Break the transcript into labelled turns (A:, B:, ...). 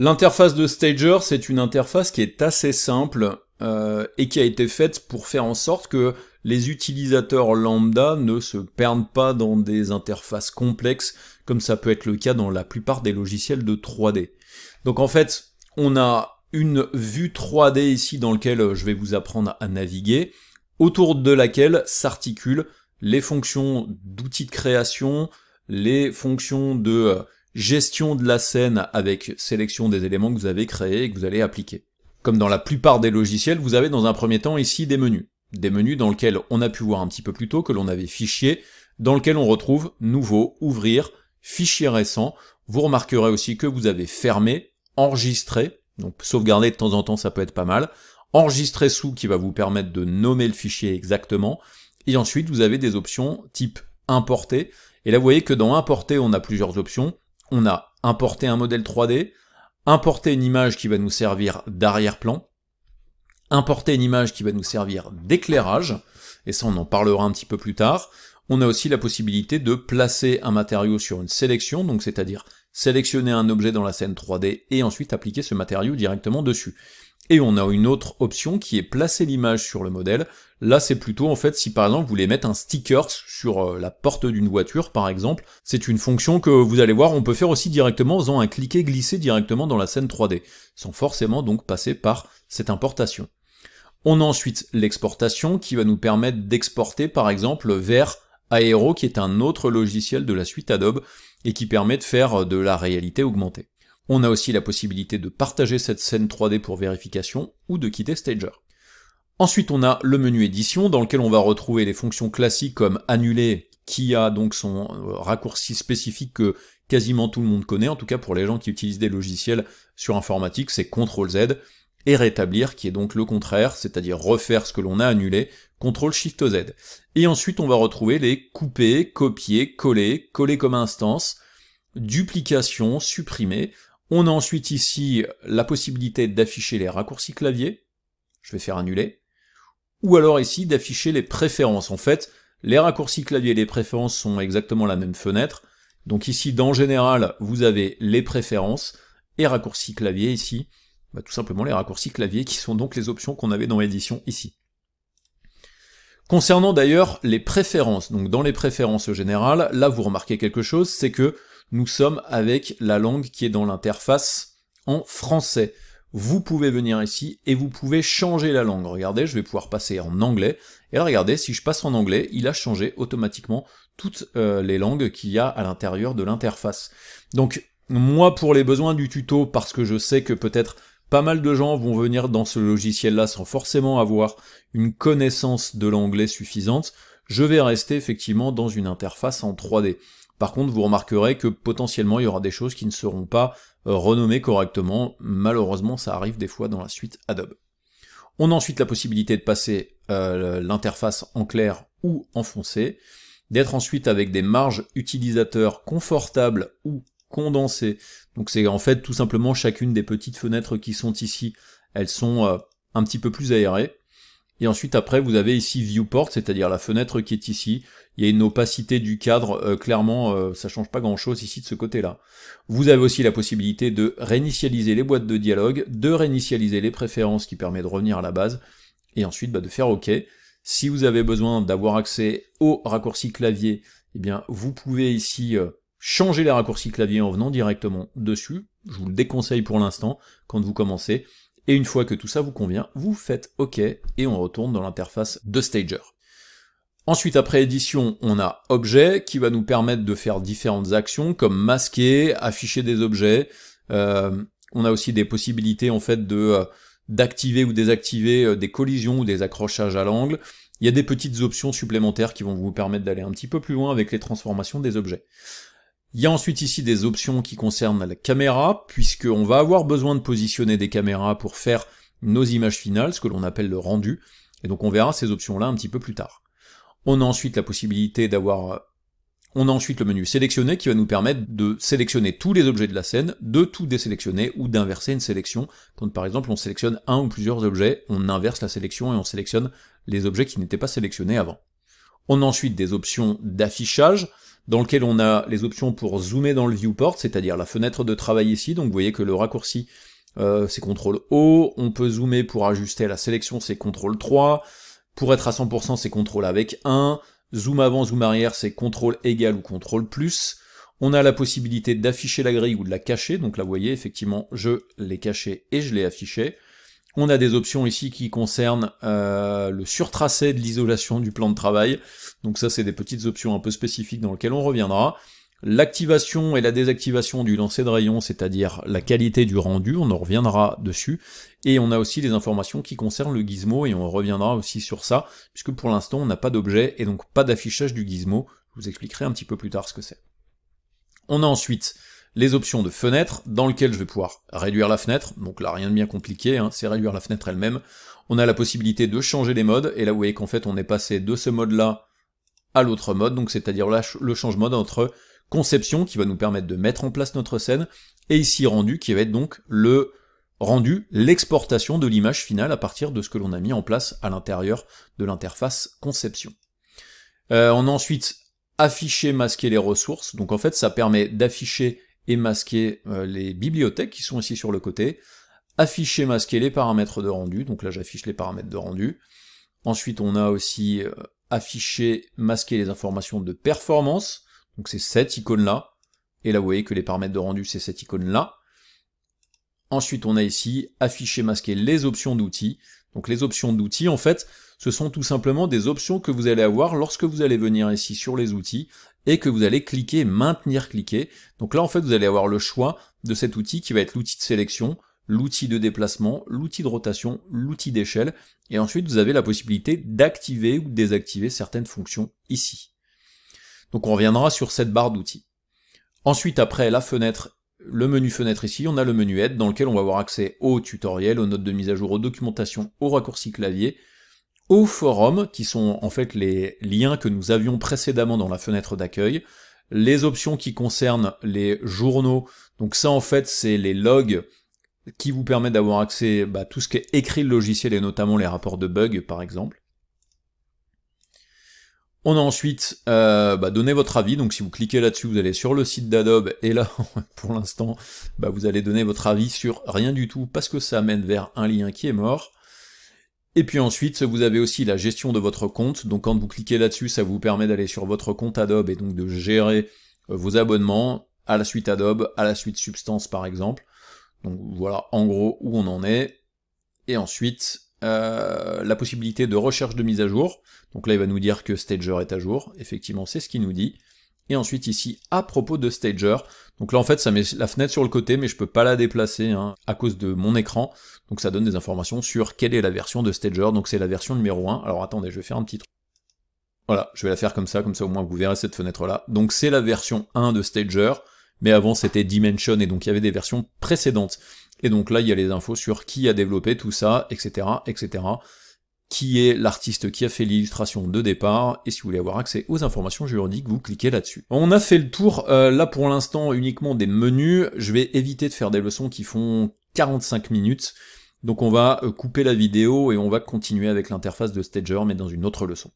A: L'interface de Stager, c'est une interface qui est assez simple euh, et qui a été faite pour faire en sorte que les utilisateurs lambda ne se perdent pas dans des interfaces complexes comme ça peut être le cas dans la plupart des logiciels de 3D. Donc en fait, on a une vue 3D ici dans laquelle euh, je vais vous apprendre à naviguer, autour de laquelle s'articulent les fonctions d'outils de création, les fonctions de euh, gestion de la scène avec sélection des éléments que vous avez créés et que vous allez appliquer. Comme dans la plupart des logiciels, vous avez dans un premier temps ici des menus. Des menus dans lesquels on a pu voir un petit peu plus tôt que l'on avait fichier, dans lequel on retrouve nouveau, ouvrir, fichier récent. Vous remarquerez aussi que vous avez fermé, enregistré, donc sauvegarder de temps en temps ça peut être pas mal, enregistrer sous qui va vous permettre de nommer le fichier exactement, et ensuite vous avez des options type importer, et là vous voyez que dans importer on a plusieurs options, on a importé un modèle 3D, importé une image qui va nous servir d'arrière-plan, importer une image qui va nous servir d'éclairage, et ça on en parlera un petit peu plus tard. On a aussi la possibilité de placer un matériau sur une sélection, donc c'est-à-dire sélectionner un objet dans la scène 3D et ensuite appliquer ce matériau directement dessus. Et on a une autre option qui est placer l'image sur le modèle. Là, c'est plutôt en fait si par exemple vous voulez mettre un sticker sur euh, la porte d'une voiture, par exemple. C'est une fonction que vous allez voir, on peut faire aussi directement en faisant un cliquer glisser directement dans la scène 3D, sans forcément donc passer par cette importation. On a ensuite l'exportation qui va nous permettre d'exporter par exemple vers Aero qui est un autre logiciel de la suite Adobe et qui permet de faire euh, de la réalité augmentée. On a aussi la possibilité de partager cette scène 3D pour vérification ou de quitter Stager. Ensuite, on a le menu édition dans lequel on va retrouver les fonctions classiques comme annuler qui a donc son euh, raccourci spécifique que quasiment tout le monde connaît, en tout cas pour les gens qui utilisent des logiciels sur informatique, c'est CTRL Z et rétablir qui est donc le contraire, c'est-à-dire refaire ce que l'on a annulé, CTRL SHIFT Z. Et ensuite, on va retrouver les couper, copier, coller, coller comme instance, duplication, supprimer. On a ensuite ici la possibilité d'afficher les raccourcis clavier, je vais faire annuler, ou alors ici d'afficher les préférences. En fait, les raccourcis clavier et les préférences sont exactement la même fenêtre, donc ici, dans général, vous avez les préférences et raccourcis clavier ici, bah, tout simplement les raccourcis clavier qui sont donc les options qu'on avait dans l'édition ici. Concernant d'ailleurs les préférences, donc dans les préférences générales, là vous remarquez quelque chose, c'est que nous sommes avec la langue qui est dans l'interface en français. Vous pouvez venir ici et vous pouvez changer la langue. Regardez, je vais pouvoir passer en anglais. Et regardez, si je passe en anglais, il a changé automatiquement toutes euh, les langues qu'il y a à l'intérieur de l'interface. Donc, moi, pour les besoins du tuto, parce que je sais que peut-être pas mal de gens vont venir dans ce logiciel-là sans forcément avoir une connaissance de l'anglais suffisante, je vais rester effectivement dans une interface en 3D. Par contre, vous remarquerez que potentiellement il y aura des choses qui ne seront pas euh, renommées correctement. Malheureusement, ça arrive des fois dans la suite Adobe. On a ensuite la possibilité de passer euh, l'interface en clair ou en foncé, d'être ensuite avec des marges utilisateurs confortables ou condensées. Donc c'est en fait tout simplement chacune des petites fenêtres qui sont ici, elles sont euh, un petit peu plus aérées. Et ensuite après vous avez ici viewport, c'est-à-dire la fenêtre qui est ici. Il y a une opacité du cadre, euh, clairement euh, ça change pas grand chose ici de ce côté-là. Vous avez aussi la possibilité de réinitialiser les boîtes de dialogue, de réinitialiser les préférences qui permet de revenir à la base, et ensuite bah, de faire OK. Si vous avez besoin d'avoir accès aux raccourcis clavier, eh bien vous pouvez ici euh, changer les raccourcis clavier en venant directement dessus. Je vous le déconseille pour l'instant quand vous commencez. Et une fois que tout ça vous convient, vous faites OK et on retourne dans l'interface de Stager. Ensuite, après édition, on a objet qui va nous permettre de faire différentes actions comme masquer, afficher des objets. Euh, on a aussi des possibilités en fait de euh, d'activer ou désactiver euh, des collisions ou des accrochages à l'angle. Il y a des petites options supplémentaires qui vont vous permettre d'aller un petit peu plus loin avec les transformations des objets. Il y a ensuite ici des options qui concernent la caméra, puisqu'on va avoir besoin de positionner des caméras pour faire nos images finales, ce que l'on appelle le rendu, et donc on verra ces options-là un petit peu plus tard. On a ensuite la possibilité d'avoir... Euh, on a ensuite le menu sélectionner qui va nous permettre de sélectionner tous les objets de la scène, de tout désélectionner ou d'inverser une sélection. Quand par exemple on sélectionne un ou plusieurs objets, on inverse la sélection et on sélectionne les objets qui n'étaient pas sélectionnés avant. On a ensuite des options d'affichage dans lesquelles on a les options pour zoomer dans le viewport, c'est-à-dire la fenêtre de travail ici. Donc vous voyez que le raccourci euh, c'est CTRL O, on peut zoomer pour ajuster la sélection c'est CTRL 3, pour être à 100% c'est CTRL avec 1, zoom avant, zoom arrière c'est CTRL égal ou CTRL plus. On a la possibilité d'afficher la grille ou de la cacher, donc là vous voyez effectivement je l'ai caché et je l'ai affichée. On a des options ici qui concernent euh, le surtracé de l'isolation du plan de travail. Donc ça, c'est des petites options un peu spécifiques dans lesquelles on reviendra. L'activation et la désactivation du lancer de rayon, c'est-à-dire la qualité du rendu, on en reviendra dessus. Et on a aussi des informations qui concernent le gizmo, et on reviendra aussi sur ça, puisque pour l'instant on n'a pas d'objet, et donc pas d'affichage du gizmo. Je vous expliquerai un petit peu plus tard ce que c'est. On a ensuite les options de fenêtre dans lesquelles je vais pouvoir réduire la fenêtre, donc là rien de bien compliqué, hein, c'est réduire la fenêtre elle-même. On a la possibilité de changer les modes, et là vous voyez qu'en fait on est passé de ce mode-là à l'autre mode, donc c'est-à-dire le change-mode entre conception qui va nous permettre de mettre en place notre scène, et ici rendu qui va être donc le rendu, l'exportation de l'image finale à partir de ce que l'on a mis en place à l'intérieur de l'interface conception. Euh, on a ensuite affiché, masquer les ressources, donc en fait ça permet d'afficher et masquer euh, les bibliothèques qui sont ici sur le côté, afficher, masquer les paramètres de rendu, donc là j'affiche les paramètres de rendu. Ensuite on a aussi euh, afficher, masquer les informations de performance, donc c'est cette icône là, et là vous voyez que les paramètres de rendu c'est cette icône là. Ensuite, on a ici afficher, masquer les options d'outils. Donc les options d'outils, en fait, ce sont tout simplement des options que vous allez avoir lorsque vous allez venir ici sur les outils et que vous allez cliquer, maintenir cliquer. Donc là, en fait, vous allez avoir le choix de cet outil qui va être l'outil de sélection, l'outil de déplacement, l'outil de rotation, l'outil d'échelle. Et ensuite, vous avez la possibilité d'activer ou désactiver certaines fonctions ici. Donc on reviendra sur cette barre d'outils. Ensuite, après la fenêtre le menu fenêtre ici, on a le menu aide dans lequel on va avoir accès aux tutoriels, aux notes de mise à jour, aux documentations, aux raccourcis clavier, aux forums, qui sont en fait les liens que nous avions précédemment dans la fenêtre d'accueil, les options qui concernent les journaux, donc ça en fait c'est les logs qui vous permettent d'avoir accès à bah, tout ce qui est écrit le logiciel et notamment les rapports de bugs par exemple. On a ensuite euh, bah, donné votre avis, donc si vous cliquez là-dessus, vous allez sur le site d'Adobe, et là, pour l'instant, bah, vous allez donner votre avis sur rien du tout, parce que ça amène vers un lien qui est mort. Et puis ensuite, vous avez aussi la gestion de votre compte, donc quand vous cliquez là-dessus, ça vous permet d'aller sur votre compte Adobe, et donc de gérer euh, vos abonnements à la suite Adobe, à la suite Substance par exemple. Donc voilà en gros où on en est. Et ensuite, euh, la possibilité de recherche de mise à jour. Donc là, il va nous dire que Stager est à jour. Effectivement, c'est ce qu'il nous dit. Et ensuite ici, à propos de Stager. Donc là, en fait, ça met la fenêtre sur le côté, mais je peux pas la déplacer hein, à cause de mon écran. Donc ça donne des informations sur quelle est la version de Stager. Donc c'est la version numéro 1. Alors attendez, je vais faire un petit Voilà, je vais la faire comme ça, comme ça au moins vous verrez cette fenêtre-là. Donc c'est la version 1 de Stager, mais avant c'était Dimension, et donc il y avait des versions précédentes. Et donc là, il y a les infos sur qui a développé tout ça, etc., etc., qui est l'artiste qui a fait l'illustration de départ, et si vous voulez avoir accès aux informations juridiques, vous cliquez là-dessus. On a fait le tour, euh, là pour l'instant uniquement des menus, je vais éviter de faire des leçons qui font 45 minutes, donc on va euh, couper la vidéo et on va continuer avec l'interface de Stager, mais dans une autre leçon.